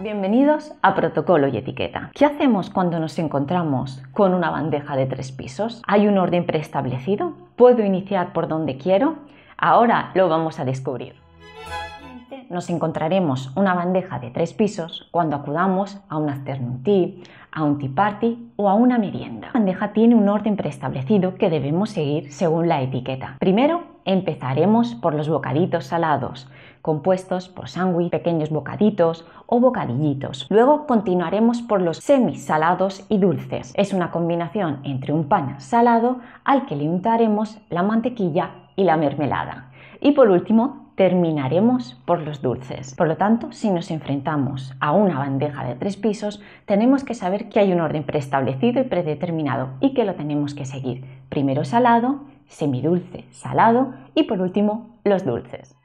Bienvenidos a Protocolo y Etiqueta. ¿Qué hacemos cuando nos encontramos con una bandeja de tres pisos? ¿Hay un orden preestablecido? ¿Puedo iniciar por donde quiero? Ahora lo vamos a descubrir. Nos encontraremos una bandeja de tres pisos cuando acudamos a un afternoon tea, a un tea party o a una merienda bandeja tiene un orden preestablecido que debemos seguir según la etiqueta. Primero, empezaremos por los bocaditos salados, compuestos por sándwich, pequeños bocaditos o bocadillitos. Luego continuaremos por los semisalados y dulces. Es una combinación entre un pan salado al que le untaremos la mantequilla y la mermelada. Y por último, terminaremos por los dulces. Por lo tanto, si nos enfrentamos a una bandeja de tres pisos, tenemos que saber que hay un orden preestablecido y predeterminado y que lo tenemos que seguir. Primero salado, semidulce, salado y por último los dulces.